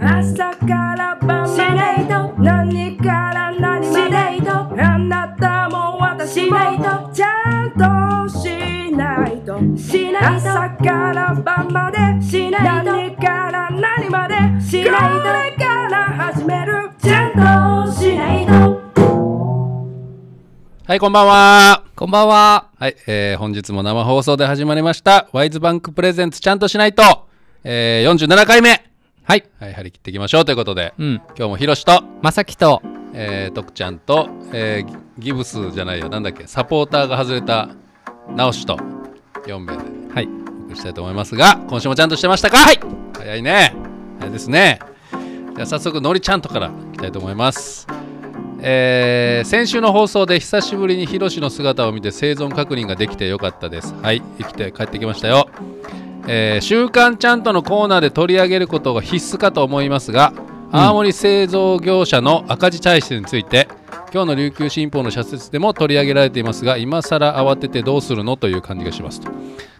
朝から晩まで何から何まであなたも私もちゃんとしないと朝から晩まで何から何までこれから始めるちゃんとしないとはい、こんばんは。こんばんは。はい、えー、本日も生放送で始まりました、ワイズバンクプレゼンツちゃんとしないと、えー、47回目。はい、はい、張り切っていきましょうということで、うん、今日もひろしとまさきと、えー、とくちゃんと、えー、ギブスじゃないよなんだっけサポーターが外れた直しと4名ではいお送りしたいと思いますが今週もちゃんとしてましたかはい早いね早いですねじゃ早速のりちゃんとからいきたいと思いますえー、先週の放送で久しぶりにヒロシの姿を見て生存確認ができてよかったですはい生きて帰ってきましたよえー、週刊ちゃんとのコーナーで取り上げることが必須かと思いますが、うん、青森製造業者の赤字体質について今日の琉球新報の社説でも取り上げられていますが今更慌ててどうするのという感じがしますと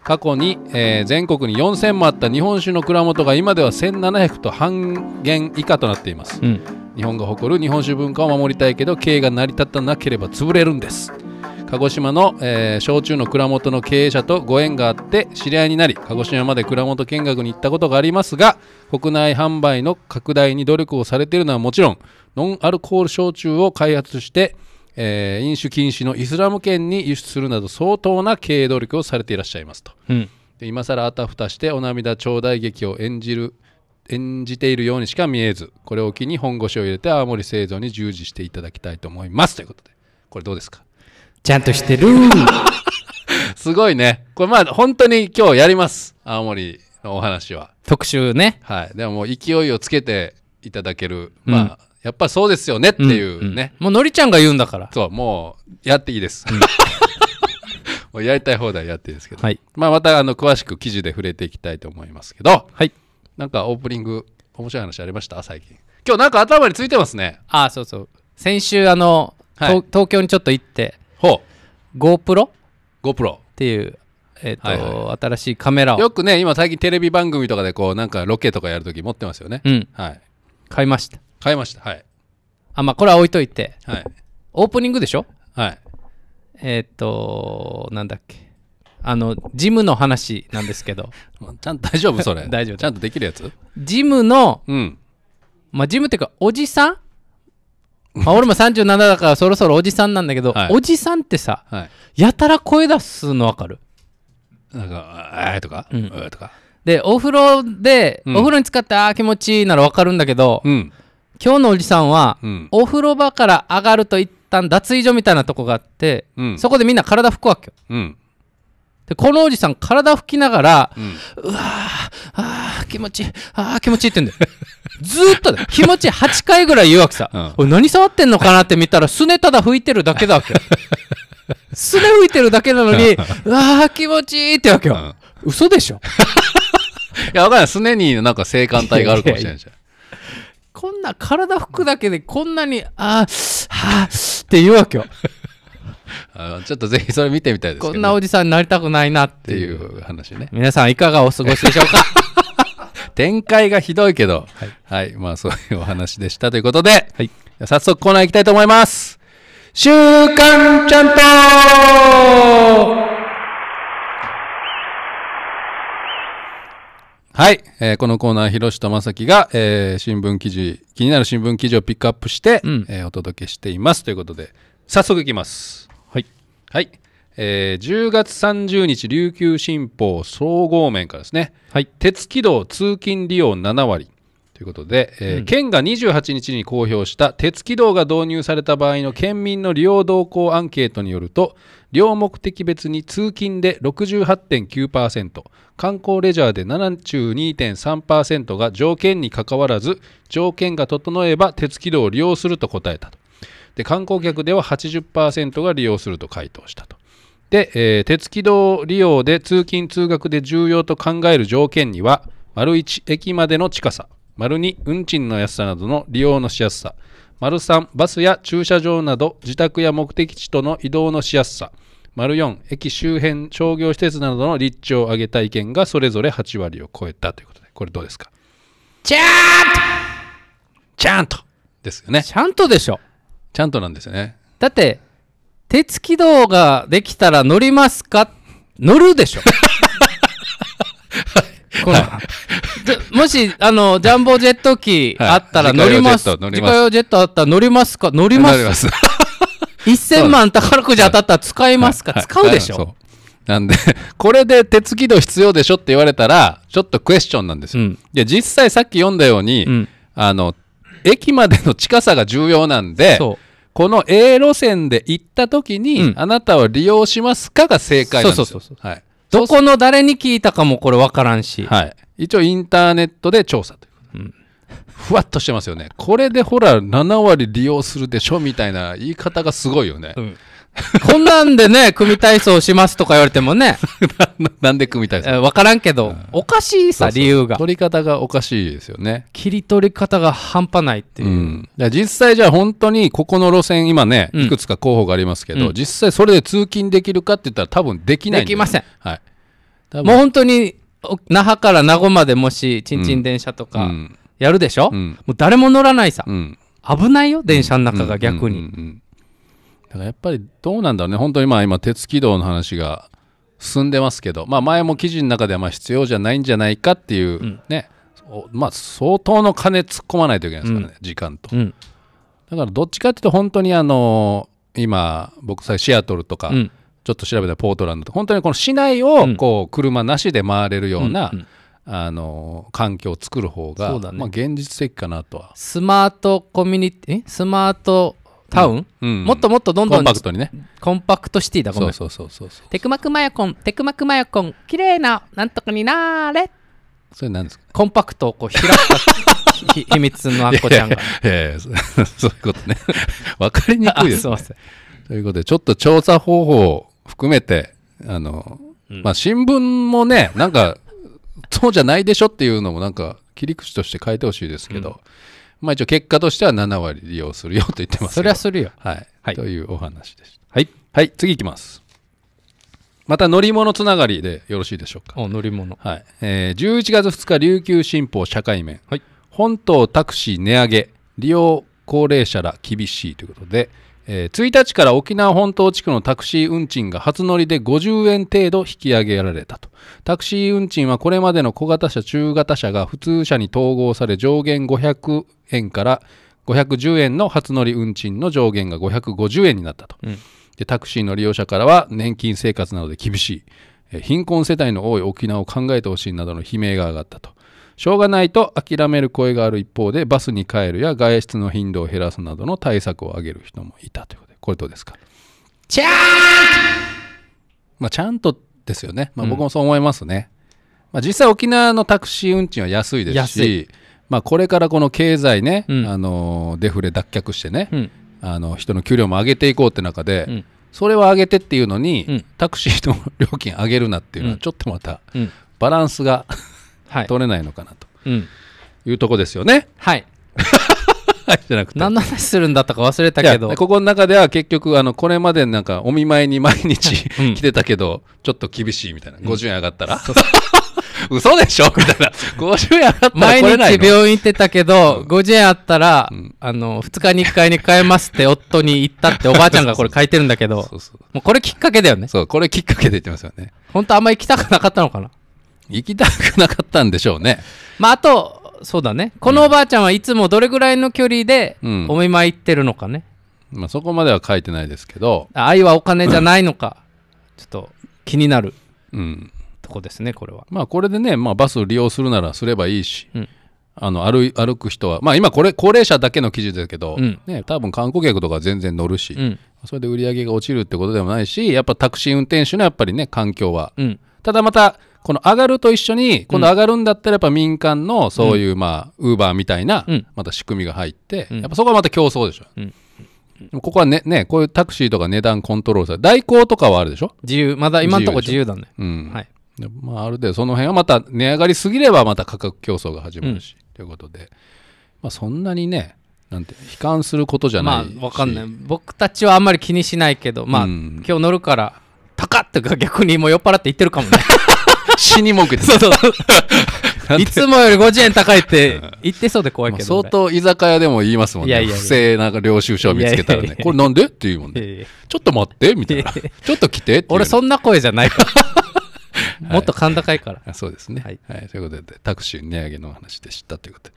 過去に、えー、全国に4000もあった日本酒の蔵元が今では1700と半減以下となっています、うん、日本が誇る日本酒文化を守りたいけど経営が成り立たなければ潰れるんです鹿児島の、えー、焼酎の蔵元の経営者とご縁があって知り合いになり鹿児島まで蔵元見学に行ったことがありますが国内販売の拡大に努力をされているのはもちろんノンアルコール焼酎を開発してえー、飲酒禁止のイスラム圏に輸出するなど相当な経営努力をされていらっしゃいますと、うん、で今更あたふたしてお涙頂戴劇を演じる演じているようにしか見えずこれを機に本腰を入れて青森製造に従事していただきたいと思いますということでこれどうですかちゃんとしてる すごいね。これまあ本当に今日やります。青森のお話は。特集ね。はい。でももう勢いをつけていただける。うん、まあ、やっぱそうですよねっていうね、うんうん。もうのりちゃんが言うんだから。そう、もうやっていいです。うん もうやりたい放題やっていいですけど、はい、まあまたあの詳しく記事で触れていきたいと思いますけど、はい、なんかオープニング面白い話ありました最近今日なんか頭についてますねああそうそう先週あの、はい、東京にちょっと行ってほう GoPro っ GoPro ていう、えっとはいは新しいカメラをよくね今最近テレビ番組とかでこうなんかロケとかやるとき持ってますよね、うんはい買いました買いましたはいあまあこれは置いといてはいオープニングでしょはいえっ、となんだっけあのジムの話なんですけど ちゃんと大丈夫それ 大丈夫ちゃんとできるやつジムのうんまあジムっていうかおじさん まあ、俺も37だからそろそろおじさんなんだけど、はい、おじさんってさ、はい、やたら声出すの分かるなんか「あー」とか「うん、とかでお風呂で、うん、お風呂に使って「ああ気持ちいい」なら分かるんだけど、うん、今日のおじさんは、うん、お風呂場から上がると一旦脱衣所みたいなとこがあって、そこでみんな体拭くわけよ、で、このおじさん体拭きながら、うん、うわあ、気持ちいい、ああ、気持ちいいってんだよ。ずっと気持ちいい8回ぐらい言うわけさ。うん、俺何触ってんのかなって見たら、すねただ拭いてるだけだわけ。すね拭いてるだけなのに、うわあ、気持ちいいってわけよ。うん、嘘でしょ。いや、わかんない。すねになんか性感帯があるかもしれないじゃん。こんな体拭くだけでこんなに、ああ、はあ、って言うわけよ。あのちょっとぜひそれ見てみたいですこんなおじさんになりたくないなっていう話ね皆さんいかがお過ごしでしょうか 展開がひどいけど、はい、はい、まあそういうお話でしたということで、はい、早速コーナー行きたいと思います週刊ちゃんとはい、えー、このコーナー、広と正樹が、えー、新聞記事、気になる新聞記事をピックアップして、うん、えー、お届けしていますということで、早速いきます。はい。えー、10月30日、琉球新報総合面からですね、はい、鉄軌道通勤利用7割ということで、えーうん、県が28日に公表した鉄軌道が導入された場合の県民の利用動向アンケートによると、両目的別に通勤で68.9%、観光レジャーで72.3%が条件にかかわらず、条件が整えば鉄軌道を利用すると答えたと。で観光客では80%が利用すると回答したと。で、えー、鉄軌道利用で通勤通学で重要と考える条件には丸1駅までの近さ丸2運賃の安さなどの利用のしやすさ丸3バスや駐車場など自宅や目的地との移動のしやすさ丸4駅周辺商業施設などの立地を挙げた意見がそれぞれ8割を超えたということでこれどうですかちゃんとちゃんとですよねちゃんとでしょちゃんとなんですよね。だって、鉄軌道ができたら乗りますか乗るでしょ。こもし、あの、ジャンボジェット機あったら乗ります。はい、自家用ジェットあったら乗りますか乗ります。乗ります。1000万宝くじ当たったら使いますか、はい、使うでしょ。なんで、これで鉄軌道必要でしょって言われたら、ちょっとクエスチョンなんですよ。うん、実際さっき読んだように、うん、あの、駅までの近さが重要なんで、この A 路線で行った時に、うんあなたは利用しますかが正解なんですよ。そうそうそうそうはい。どこの誰に聞いたかもこれ分からんし、はい。一応インターネットで調査というこふわっとしてますよね。これでほら、7割利用するでしょみたいな言い方がすごいよね。うんこんなんでね、組体操しますとか言われてもね。なんで組体操わからんけど、おかしいさ、理由が。取り方がおかしいですよね。切り取り方が半端ないっていう。実際じゃあ本当にここの路線、今ね、いくつか候補がありますけど、実際それで通勤できるかって言ったら多分できないできません。はい。もう本当に、那覇から名護までもし、ちんちん電車とか、やるでしょ、うもう誰も乗らないさ。危ないよ、電車の中が逆に。だからやっぱりどうなんだろうね、本当にまあ今、鉄軌道の話が進んでますけど、まあ、前も記事の中ではま必要じゃないんじゃないかっていうね、うん、まあ、相当の金突っ込まないといけないですからね、うん、時間と、うん。だからどっちかっていうと、本当にあの今、僕、シアトルとか、ちょっと調べたポートランドとか、本当にこの市内をこう車なしで回れるような、あの環境を作る方が、ね、まあ、現実的かなとはスマートコミュニティスマートタウン、うん、もっともっとどんどんコンパクトにねコンパクトシティだごめんそうそうそうそうテクマクマヤコンテクマクマヤコン綺麗ななんとかになーれそれ何ですかコンパクトをこう開く 秘密のあっこちゃんがいやいやそういうことね分 かりにくいです、ね、ということでちょっと調査方法を含めてあの、うん、まあ新聞もねなんかそうじゃないでしょっていうのもなんか切り口として変えてほしいですけど、うんまあ一応結果としては7割利用するよと言ってますそりゃするよ、はい、はい、というお話でしたはい、はい、次いきますまた乗り物つながりでよろしいでしょうか乗り物、はいえー、11月2日琉球新報社会面、はい、本島タクシー値上げ利用高齢者ら厳しいということで、えー、1日から沖縄本島地区のタクシー運賃が初乗りで50円程度引き上げられたと。タクシー運賃はこれまでの小型車、中型車が普通車に統合され上限500円から510円の初乗り運賃の上限が550円になったと。うん、でタクシーの利用者からは年金生活などで厳しい。貧困世帯の多い沖縄を考えてほしいなどの悲鳴が上がったと。しょうがないと諦める声がある一方で、バスに帰るや外出の頻度を減らすなどの対策を挙げる人もいたということで、これどうですかちゃんまあ、ちゃんとですよね。まあ、僕もそう思いますね。うん、まあ、実際沖縄のタクシー運賃は安いですし、まあ、これからこの経済ね、うん、あのデフレ脱却してね、うん、あの人の給料も上げていこうって中で、うん、それは上げてっていうのに、タクシーの料金上げるなっていうのはちょっとまた、バランスがはい、取れないのかなとうんいうとこですよね。はい じゃなくて何の話するんだったか忘れたけどここの中では結局あのこれまでなんかお見舞いに毎日 うん来てたけど、ちょっと厳しいみたいな50円上がったら、嘘でしょみたいな50円上がったら毎来れない日病院行ってたけど、50円あったら、んあの、2日に1回に変えますって夫に言ったっておばあちゃんがこれ書いてるんだけど、そうそうもうこれきっかけだよね。そうこれきっかけで言ってますよね本当あんま行きたくなかったのかな行きたくなかったんでしょうね。まあ、あと、そうだね。このおばあちゃんはいつもどれぐらいの距離でお見舞い行ってるのかね。まあ、そこまでは書いてないですけど、愛はお金じゃないのか、ちょっと気になるうん、とこですね、これは。まあこれでね、まあ、バスを利用するならすればいいし、うんあの歩い歩く人は、まあ、今これ高齢者だけの記事だけど、うんね、多分観光客とか全然乗るし、うん。それで売り上げが落ちるってことでもないしやっぱタクシー運転手のやっぱりね環境は、うん。ただまたこの上がると一緒に今度上がるんだったらやっぱ民間のそういうまあウーバーみたいなまた仕組みが入って、やっぱそこはまた競争でしょ、うここはねねこういうタクシーとか値段コントロールされ代行とかはあるでしょ自由まだ今のところ自由だね、うん、はいまあ、ある程度その辺はまた値上がりすぎればまた価格競争が始まるし、ということで、まあ、そんなにねなんて悲観することじゃないまあわかんない僕たちはあんまり気にしないけどまあ、今日乗るから高っとか逆にもう酔っ払って言ってるかもね 死に文句です。そうそう いつもより50円高いって言ってそうで怖いけど、ね、相当居酒屋でも言いますもんね。いやいやいや不正な領収書を見つけたらね。いやいやいやこれなんでって言うもんねちょっと待ってみたいな。ちょっと来てて、俺そんな声じゃないから。もっと甲高いから、はい。そうですね、はい。はい。ということで、タクシー値上げの話でしたということで。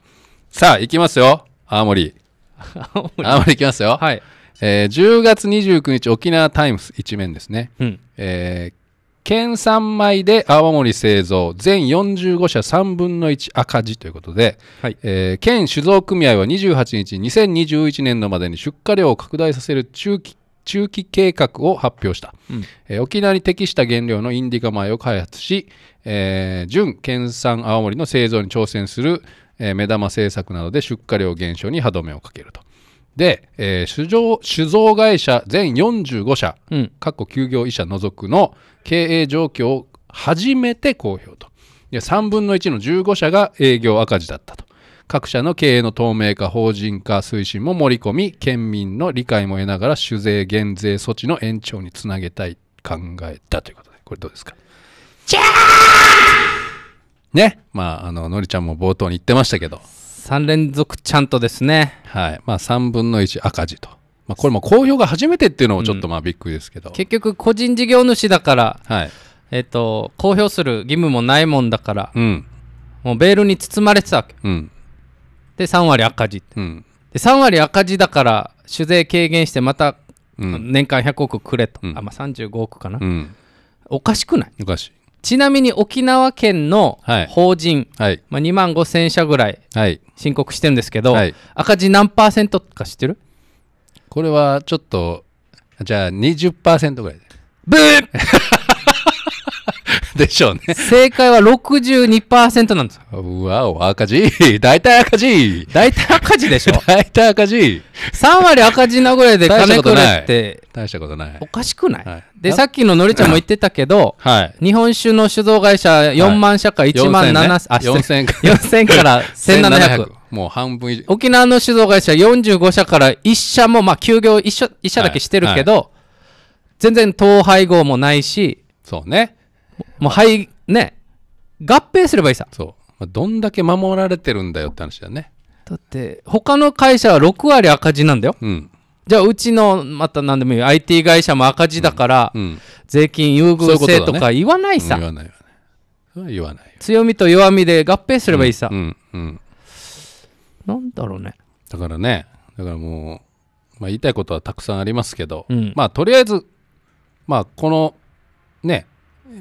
さあ、行きますよ。青森。青森いきますよ。はい。えー、10月29日沖縄タイムス一面ですね、うん、えー、県産米で泡盛製造全45社3分の1赤字ということで、はいえー、県酒造組合は28日2021年度までに出荷量を拡大させる中期中期計画を発表した、うんえー、沖縄に適した原料のインディカ米を開発し、えー、純県産青森の製造に挑戦する、えー、目玉政策などで出荷量減少に歯止めをかけると、で、えー、酒造酒造会社全45社、うん、かっこ休業医者除くの経営状況を初めて公表と。で3分の1の15社が営業赤字だったと。各社の経営の透明化、法人化推進も盛り込み、県民の理解も得ながら酒税減税措置の延長につなげたい考えだということで、これどうですかじゃーね、まあ、あの、のりちゃんも冒頭に言ってましたけど。3連続ちゃんとですね。はい。まあ、3分の1赤字と。まあ、これも公表が初めてっていうのもちょっとまあびっくりですけど。うん、結局、個人事業主だから、はい。えっ、ー、と、公表する義務もないもんだから、うん。もうベールに包まれてたわけ。うん。で、3割赤字。うん。で、3割赤字だから、酒税軽減して、また、年間100億くれと。うん、あ、まあ、35億かな。うん。おかしくないおかしい。ちなみに沖縄県の法人、はい、まあ、2万5千社ぐらい申告してるんですけど、はい、赤字何パーセントか知ってるこれはちょっとじゃあ20%ぐらいでブーでしょうね。正解は62%なんですよ。うわお、赤字。大体赤字。大体赤字でしょ。大体赤字。3割赤字なぐらいで金くれって。大したことない。おかしくない、はい、で、さっきののりちゃんも言ってたけど、はい、日本酒の酒造会社4万社から1万7、はい、あ、4000, 4000から1700。もう半分以上。沖縄の酒造会社45社から1社も、まあ休業1社 ,1 社だけしてるけど、全然統廃合もないし、そうね。もうはいね合併すればいいさそう、まあ、どんだけ守られてるんだよって話だねだって他の会社は6割赤字なんだようんじゃあうちのまた何でもいい IT 会社も赤字だから、うんうん税金優遇そうとねか言わないさ、言わないよね言わない強みと弱みで合併すればいいさ、うんうんなんだろうねだからねだからもう、まあ、言いたいことはたくさんありますけど、うんまあとりあえずまあこのね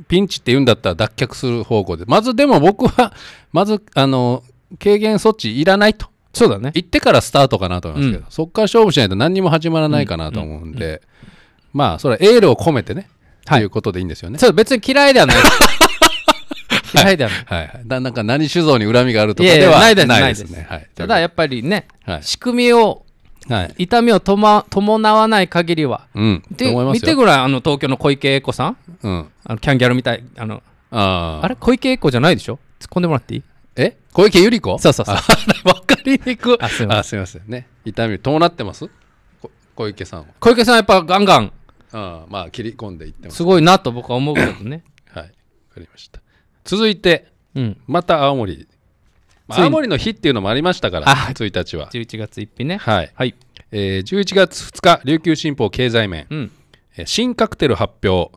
ピンチって言うんだったら脱却する方向で。まずでも僕は、まず、あの、軽減措置いらないと。そうだね。行ってからスタートかなと思いますけど、うん、そこから勝負しないと何にも始まらないかなと思うんで、まあ、それはエールを込めてね、はい、ということでいいんですよね。そう、別に嫌いではない。嫌いではない。はい。はい、だなんか何酒造に恨みがあるとかではないですね。いやいやないですね。はい。ただやっぱりね、はい、仕組みをはい、痛みをと、ま、伴わない限りは、うん、で見てごらんあの東京の小池栄子さん、うん、あのキャンギャルみたいあのああれ小池栄子じゃないでしょ突っ込んでもらっていいえ小池百合子そうそうそうわかりにくいあすいませんませんね痛み伴ってます小池さんは小池さんやっぱガンガンあまあ切り込んでいってますすごいなと僕は思うけどねはいわかりました続いて、うん、また青森青森の日っていうのもありましたから、1日は。11月1日ね。はい。はい、えー、11月2日、琉球新報経済面、うん、新カクテル発表、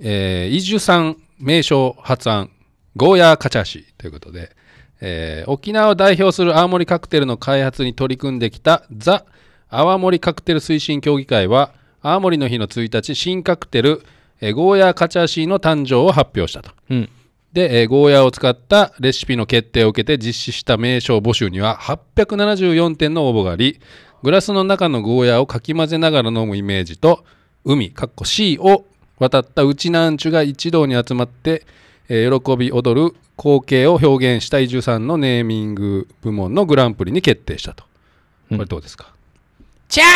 えー、伊豆山名称発案、ゴーヤーカチャシということで、えー、沖縄を代表する青森カクテルの開発に取り組んできたザ・青森カクテル推進協議会は、青森の日の1日、新カクテル、えー、ゴーヤーカチャシの誕生を発表したと。うんで、えー、ゴーヤーを使ったレシピの決定を受けて実施した名称募集には874点の応募があり、グラスの中のゴーヤーをかき混ぜながら飲むイメージと、海、かっこ C を渡ったうちなんちゅが一堂に集まって、えー、喜び踊る光景を表現した伊集さんのネーミング部門のグランプリに決定したと。これどうですか、うん、チャンス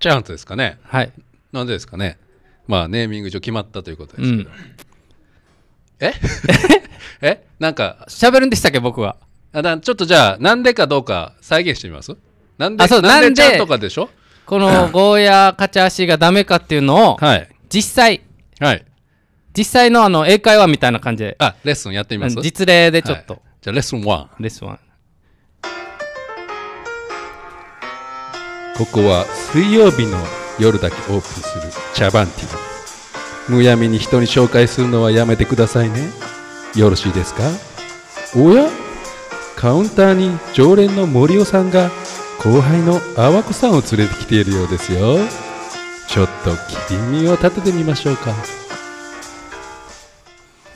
チャンスですかね。はい。なんでですかね。まあ、ネーミング上決まったということですけど。うんえ えなんか、喋るんでしたっけ、僕は。あだちょっとじゃあ、なんでかどうか再現してみますなんで、あそうなんでちとかでしょこの ゴーヤー勝ち足がダメかっていうのを、はい、実際、はい、実際のあの英会話みたいな感じで。あ、レッスンやってみます実例でちょっと。はい、じゃあ、レッスン1。レッスン1。ここは水曜日の夜だけオープンする茶番ティー。むやみに人に紹介するのはやめてくださいねよろしいですかおやカウンターに常連の森尾さんが後輩の淡子さんを連れてきているようですよちょっと切り身を立ててみましょうか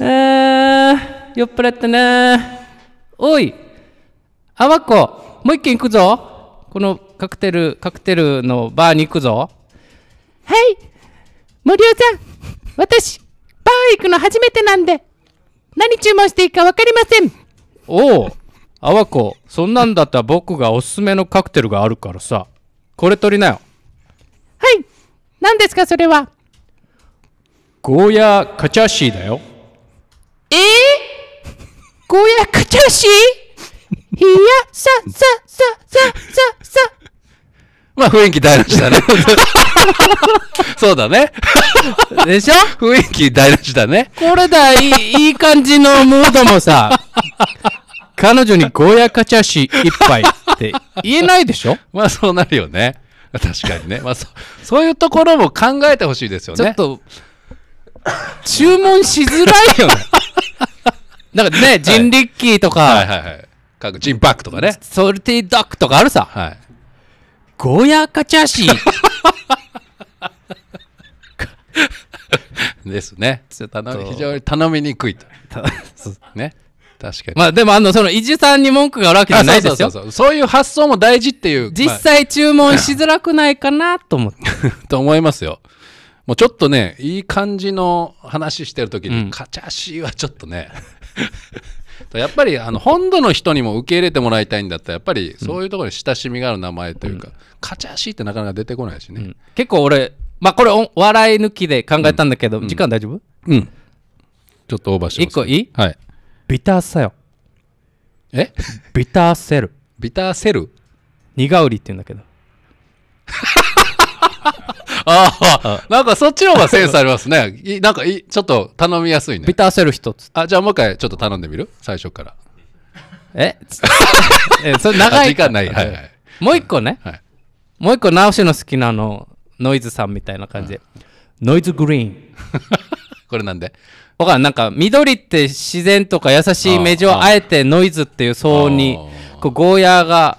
あー、酔っ払ったなおい淡子もう一軒行くぞこのカクテルカクテルのバーに行くぞはい森尾さん私、バー行くの初めてなんで、何注文していいか分かりません。おお、あわこ、そんなんだったら僕がおすすめのカクテルがあるからさ、これ取りなよ。はい、何ですかそれは。ゴーヤーカチャーシーだよ。えー、ゴーヤーカチャーシー いや、さ、さ、さ、さ、さ、さ、まあ雰囲気台無しだね。そうだね。でしょ雰囲気台無しだね。これだ、いい、いい感じのムードもさ、彼女にゴーヤカチャシ一杯って言えないでしょまあそうなるよね。確かにね。まあそそういうところも考えてほしいですよね。ちょっと、注文しづらいよね。なんかね、ジンリッキーとか、はいはいはい。ジンパックとかね。ソルティードックとかあるさ。はい。ゴーヤーカチャーシー ですね非常に頼みにくいとね確かにまあでもあのその伊地さんに文句があるわけじゃないですよそういう発想も大事っていう実際注文しづらくないかなと思って と思いますよもうちょっとねいい感じの話してる時に、うん、カチャシーはちょっとねやっぱりあの本土の人にも受け入れてもらいたいんだったらやっぱりそういうところに親しみがある名前というか、うん、勝ち足ってなかなか出てこないしね、うん、結構俺まあこれお笑い抜きで考えたんだけど、うん、時間大丈夫うんちょっとオーバーします1個いい、はい、ビターセルえビターセルビターセル苦売りって言うんだけど ああ、なんかそっちの方がセンスありますね。い なんかい、ちょっと頼みやすいね。ビターセル一つ。あ、じゃあもう一回ちょっと頼んでみる最初から。え え、それ長い。時間ない。はいはい。もう一個ね。はい、もう一個直しの好きなの、ノイズさんみたいな感じで。うん、ノイズグリーン。これなんでわかんなんか緑って自然とか優しいイメージをあえてノイズっていう層にこうゴーヤーが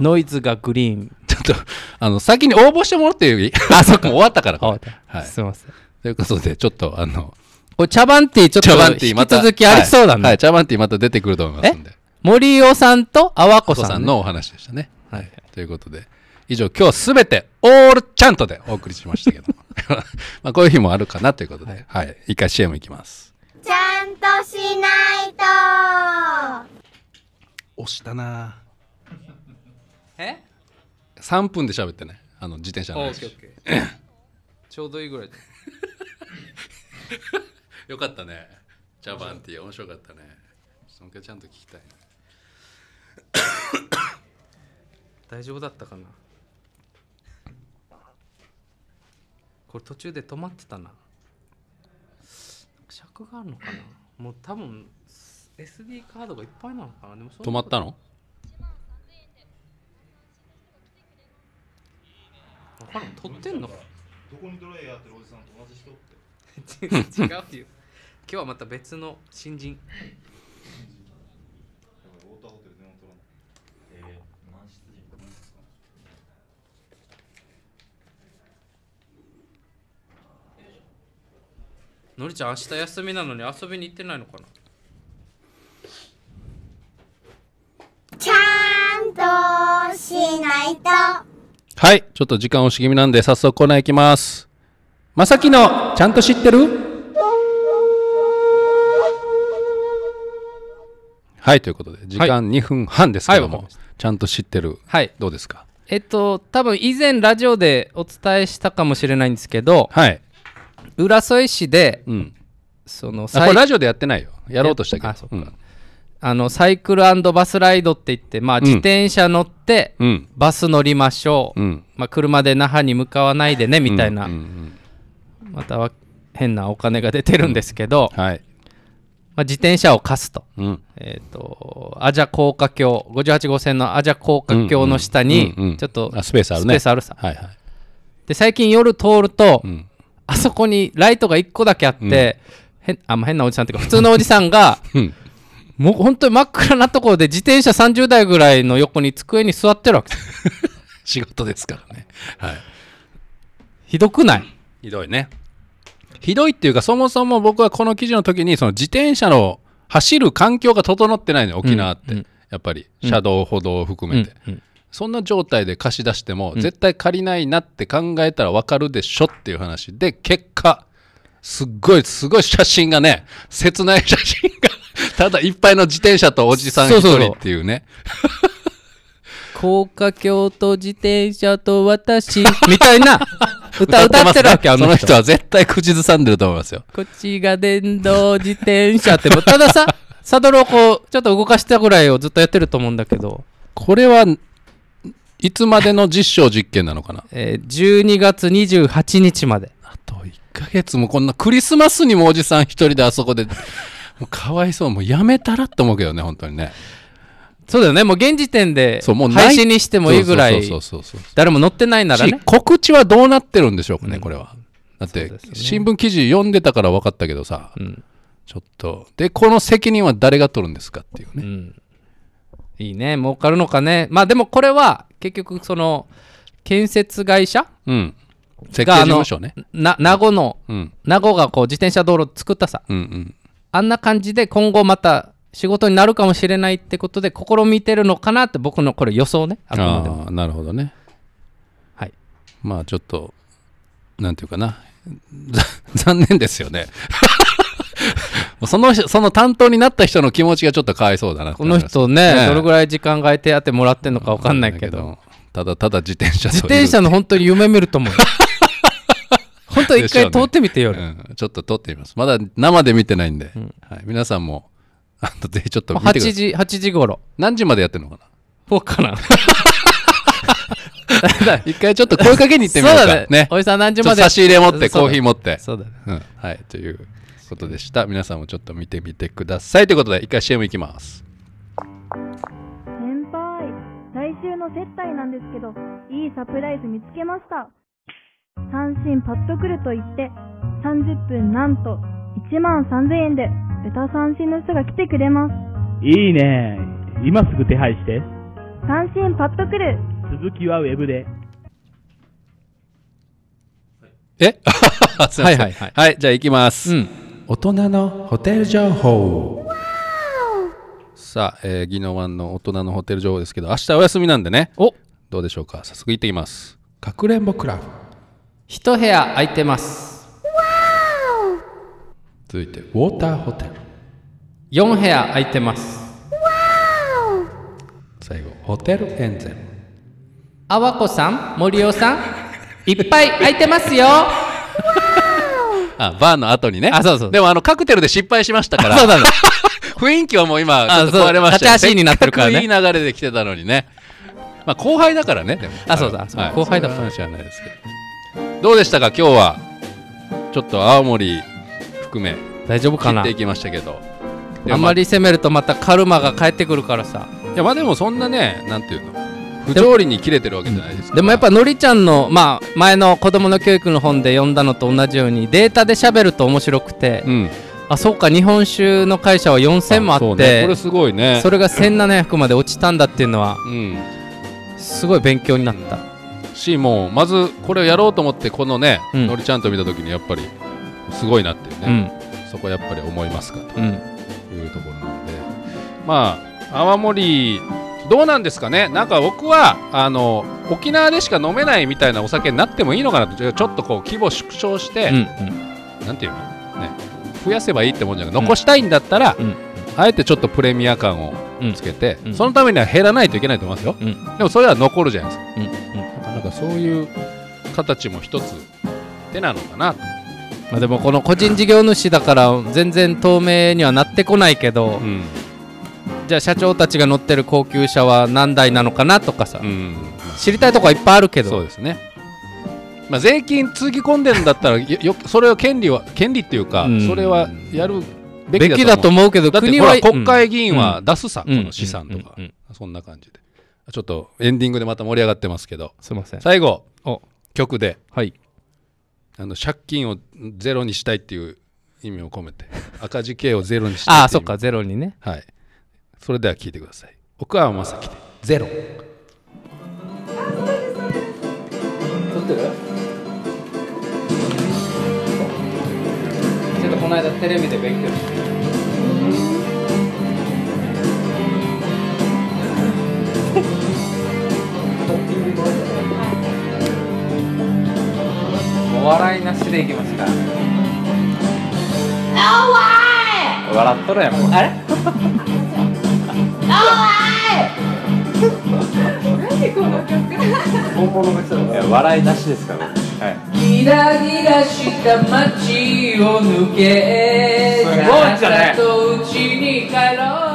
ノイズがグリーンちょっと、あの、先に応募してもらってより、あ、そっか。終わったから。はい。すみません。ということで、ちょっと、あの、これ茶番ティーちょっと引き続きありそうだね、はい、はい、茶番ティーまた出てくると思いますんで森尾さんと阿波子さん、ね,、さんのお話でしたね、はい、ということで以上今日すべてオールチャントでお送りしましたけど まあこういう日もあるかなということで、はい、はい、一回 CM いきますちゃんとしないと押したなえ3分で喋ってねあの自転車の話 ちょうどいいぐらい よかったねジャバンティー面白かったねそのけちゃんと聞きたい、ね、大丈夫だったかなこれ途中で止まってたな尺があるのかなもう多分 SD カードがいっぱいなのかなでも止まったの分からん撮ってんのかどこにドライヤーやってるおじさんと同じ人って違うう今日はまた別の新人のりちゃん明日休みなのに遊びに行ってないのかなちゃんとしないと。はい、ちょっと時間惜し気味なんで早速コーナー行きます。まさきのちゃんと知ってるはい、ということで時間2分半ですけども、はいはい、ちゃんと知ってる、はい、どうですかえっと多分以前ラジオでお伝えしたかもしれないんですけど、はい、浦添市で、うん、そのこれラジオでやってないよやろうとしたけど、うん、あのサイクルバスライドって言って、まあ、自転車乗って、うん、バス乗りましょう、うん、まあ、車で那覇に向かわないでねみたいな、うんうんうん、または変なお金が出てるんですけど、はいまあ、自転車を貸すと,、えーと、アジャ高架橋58号線のアジャ高架橋の下にちょっとスペースあるねスペースあるさ、はいはい、で最近夜通ると、あそこにライトが1個だけあって、変ああ、変なおじさんっていうか普通のおじさんが、うんもう本当に真っ暗なところで自転車30台ぐらいの横に机に座ってるわけで 仕事ですからね、はい、ひどくないひどいねひどいっていうかそもそも僕はこの記事の時にその自転車の走る環境が整ってないの沖縄って、うんうん、やっぱり車道歩道を含めて、うん、そんな状態で貸し出しても絶対借りないなって考えたら分かるでしょっていう話で結果すっごいすごい写真がね切ない写真が ただいっぱいの自転車とおじさん一人っていうね。高架橋と自転車と私、みたいな歌歌ってるわけ、あの人。その人は絶対口ずさんでると思いますよ。こっちが電動自転車って、たださ、サドルをこう、ちょっと動かしたぐらいをずっとやってると思うんだけど。これは、いつまでの実証実験なのかなえー、12月28日まで。あと1ヶ月もこんなクリスマスにもおじさん一人であそこでもうかわいそうもうやめたらと思うけどね本当にねそうだよねもう現時点で配信にしてもいいぐらい誰も載ってないならね告知はどうなってるんでしょうかね、うん、これはだって、新聞記事読んでたから分かったけどさ、うん、ちょっとでこの責任は誰が取るんですかっていうね、うん、いいね儲かるのかねまあでもこれは結局その建設会社、うん設計事務所ね名護の、名護がこう自転車道路作ったさ、うんうん、あんな感じで今後また仕事になるかもしれないってことで試みてるのかなって僕のこれ予想ねあくまでもあなるほどねはいまあちょっとなんていうかな 残念ですよね そのその担当になった人の気持ちがちょっとかわいそうだなこの人ね、ね、どれぐらい時間外手当もらってるのか分かんないけどただただ自転車自転車の本当に夢見ると思う 本当一回通ってみてよ、ねうん、ちょっと通ってみますまだ生で見てないんで、うん、はい、皆さんもあのぜひちょっと見てください8時8時頃何時までやってるのかなうかな 一回ちょっと声かけに行ってみようかねねおじさん何時まで差し入れ持ってコーヒー持ってそうだね、うん、はいということでした皆さんもちょっと見てみてくださいということで一回 CM いきます先輩来週の接待なんですけどいいサプライズ見つけました三振パッとくると言って、30分なんと1万3000円で歌三振の人が来てくれます。いいね。今すぐ手配して。三振パッとくる。続きはウェブで。え はいはいはい。はい、じゃあ行きます。うん。大人のホテル情報。さあ、えー、ギノワンの大人のホテル情報ですけど、明日お休みなんでね。おどうでしょうか。早速行ってきます。かくれんぼクラブ。一部屋空いてます続いてウォーターホテル四部屋空いてます最後ホテルエンゼルあわこさん森尾さんいっぱい空いてますよあバーの後にねあそうそうでもあのカクテルで失敗しましたからそうなの 雰囲気はもう今ちょっと壊れましたよ、ね、足になってるからねいい流れで来てたのにねまあ後輩だからねあそうだ、後輩だった話じゃないですけどどうでしたか今日はちょっと青森含め大丈夫か切っなていきましたけどあんまり攻めるとまたカルマが返ってくるからさいやまあでもそんなねなんていうの不条理に切れてるわけじゃないですかでもやっぱのりちゃんの、まあ、前の子供の教育の本で読んだのと同じようにデータで喋ると面白くて、うんあそうか日本酒の会社は4000もあっねてこそ,、れすごいねれが1700まで落ちたんだっていうのはうんすごい勉強になった、しもうまずこれをやろうと思ってこのね、うん、のりちゃんと見た時にやっぱりすごいなっていうね、うん、そこやっぱり思いますかというところなので、まあ泡盛どうなんですかねなんか僕はあの沖縄でしか飲めないみたいなお酒になってもいいのかなとちょっとこう規模縮小して、うん、なんていうのね増やせばいいってもんじゃなく残したいんだったら、あえてちょっとプレミア感をつけて、うん、そのためには減らないといけないと思いますよ、うん、でもそれは残るじゃないですか、うんかそういう形も一つ手なのかなと。まあ、でもこの個人事業主だから全然透明にはなってこないけど、うん、じゃあ社長たちが乗ってる高級車は何台なのかなとかさ、うん、知りたいとこはいっぱいあるけどそうですね、まあ、税金つぎ込んでるんだったらよそれは権利は権利っていうか、それはやるべきだと思うけど国は国会議員は出すさ、この資産とか、そんな感じで。ちょっとエンディングでまた盛り上がってますけどすみません最後曲で、はい、あの借金をゼロにしたいっていう意味を込めて 赤字経営をゼロにしたいああそっかゼロにねはいそれでは聴いてください奥川雅樹で「ゼロ」ちょっとこの間テレビで勉強して。お笑いなしでいきますか笑っとるやんあれ本物の人だ笑いなしですから、ね、はいギラギラした街を抜けすごいじゃねに帰ろう